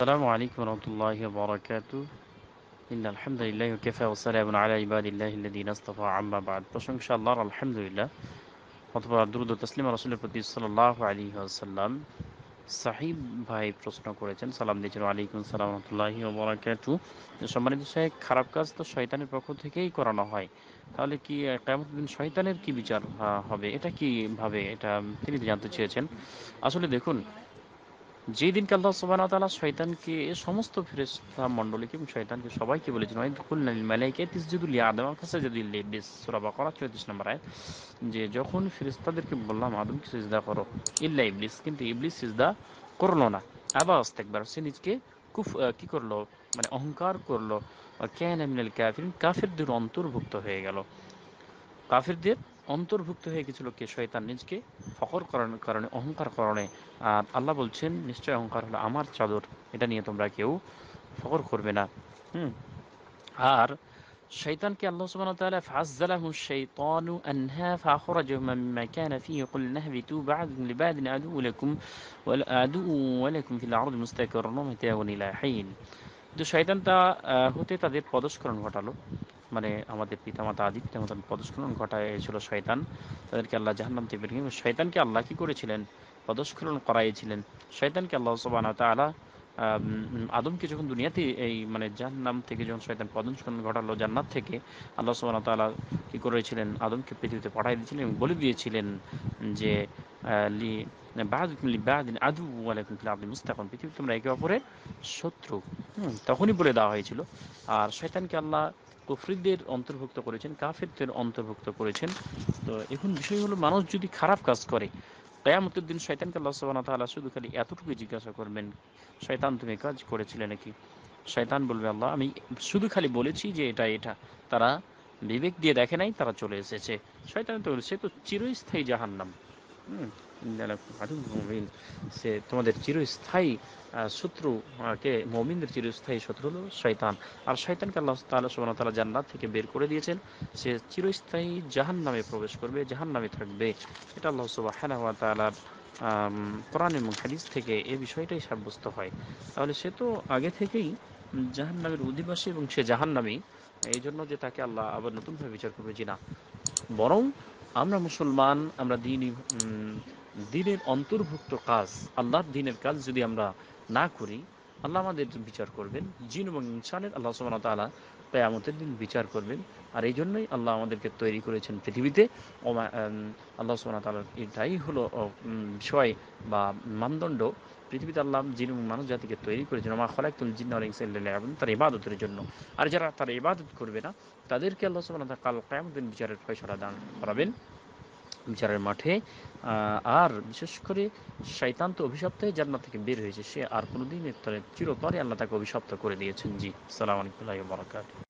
السلام عليكم ورحمة الله وبركاته إن الحمد لله وكفى والسلام على عباد الله الذين اصطفى عما بعد প্রশংসা আল্লাহর আলহামদুলিল্লাহ অথবা দ্রুত তসলিম রাসূলের প্রতি সাল্লাল্লাহু আলাইহি ওয়াসাল্লাম সাহিব ভাই প্রশ্ন করেছেন সালাম দিয়েছেন আলাইকুম সালাম রহমতুল্লাহি ওবরাকাতু সম্মানিত সাহেব খারাপ কাজ তো শয়তানের পক্ষ থেকেই করানো হয় তাহলে কি কেমন দিন শয়তানের কি বিচার হবে এটা কিভাবে এটা তিনি জানতে চেয়েছেন আসলে দেখুন যেই দিনকে আল্লাহ সুবাহ তালা শয়তানকে সমস্ত ফেরেস্তা মণ্ডলীকে এবং শয়তানকে সবাইকে বলেছেন ওয়াইদ খুলনাল মালাইকে তিসজুদুল আদম কাছে যদি লেবিস সুরা করা চৌত্রিশ নম্বর আয় যে যখন ফেরেস্তাদেরকে বললাম আদমকে সিজদা করো ইল্লা ইবলিস কিন্তু ইবলিস সিজদা করলো না আবার আসতে একবার সে নিজকে কুফ কি করলো মানে অহংকার করলো ক্যান মিনাল কাফির কাফিরদের অন্তর্ভুক্ত হয়ে গেল কাফিরদের অন্তর্ভুক্ত হয়ে গেছিল কে শয়তান নিজকে ফখর করানোর কারণে অহংকার কারণে আর আল্লাহ বলছেন নিশ্চয় অহংকার হলো আমার চাদর এটা নিয়ে তোমরা কেউ ফখর করবে না হুম আর শয়তানকে আল্লাহ সুবহানাহু ওয়া তাআলা ফাযযালাহু শাইতানু আনহা ফাখরাজাহু মিম্মা কানা ফীহি কুলনা হাবিতু বাদ লিবা'দিন আদু লাকুম ওয়াল আদু ওয়া লাকুম ফিল আরদ মুস্তাকররুন মিতাউন ইলা হিন তো শয়তান তা হতে তাদের পদস্করণ ঘটালো মানে আমাদের পিতামাতা আদি পিতামাতার পদস্খলন ঘটাইছিল শয়তান তাদেরকে আল্লাহ জাহান্নাম থেকে কিন্তু শয়তানকে আল্লাহ কি করেছিলেন পদস্খলন করাইয়েছিলেন শয়তানকে আল্লাহ সবান আলা আদমকে যখন দুনিয়াতে এই মানে জাহান্নাম থেকে যখন শয়তান পদস্খলন ঘটালো জান্নাত থেকে আল্লাহ সবান তালা কি করেছিলেন আদমকে পৃথিবীতে পাঠাই দিয়েছিলেন এবং বলে দিয়েছিলেন যে লি তোমরা একে অপরের শত্রু তখনই বলে দেওয়া হয়েছিল আর শয়তানকে আল্লাহ কুফরিদের অন্তর্ভুক্ত করেছেন কাফেরদের অন্তর্ভুক্ত করেছেন তো এখন বিষয় হলো মানুষ যদি খারাপ কাজ করে কেয়ামতের দিন শয়তানকে আল্লাহ সুবাহ তালা শুধু খালি এতটুকু জিজ্ঞাসা করবেন শয়তান তুমি কাজ করেছিলে নাকি শয়তান বলবে আল্লাহ আমি শুধু খালি বলেছি যে এটা এটা তারা বিবেক দিয়ে দেখে নাই তারা চলে এসেছে শয়তান তো সে তো চিরস্থায়ী জাহান্নাম সে তোমাদের চিরস্থায়ী শত্রু কে মমিনদের চিরস্থায়ী শত্রু হলো শৈতান আর শয়তানকে আল্লাহ তাআলা সুবহানাহু তালা জান্নাত থেকে বের করে দিয়েছেন সে চিরস্থায়ী নামে প্রবেশ করবে নামে থাকবে এটা আল্লাহ সুবহানাহু ওয়া তালার কোরআন এবং হাদিস থেকে এ বিষয়টাই সাব্যস্ত হয় তাহলে সে তো আগে থেকেই জাহান্নামের অধিবাসী এবং সে জাহান্নামী এই জন্য যে তাকে আল্লাহ আবার নতুনভাবে বিচার করবে যে না বরং আমরা মুসলমান আমরা দিন দিনের অন্তর্ভুক্ত কাজ আল্লাহর দিনের কাজ যদি আমরা না করি আল্লাহ আমাদের বিচার করবেন জিন এবং ইনসানের আল্লাহ সুবাহ তালা কেয়ামতের দিন বিচার করবেন আর এই জন্যই আল্লাহ আমাদেরকে তৈরি করেছেন পৃথিবীতে আল্লাহ সুবাহ তালার এটাই হলো বিষয় বা মানদণ্ড পৃথিবীতে আল্লাহ জিন এবং মানুষ জাতিকে তৈরি করেছেন মা খলাকুল জিন তার ইবাদতের জন্য আর যারা তারা ইবাদত করবে না তাদেরকে আল্লাহ সুবাহ কাল কেয়ামতের বিচারের ফয়সলা দান করাবেন বিচারের মাঠে আর বিশেষ করে শৈতান্ত অভিশপ্ত হয়ে জান্নাত থেকে বের হয়েছে সে আর কোনোদিন চিরতরে আল্লাহ তাকে অভিশপ্ত করে দিয়েছেন জি সালাম আলাইকুম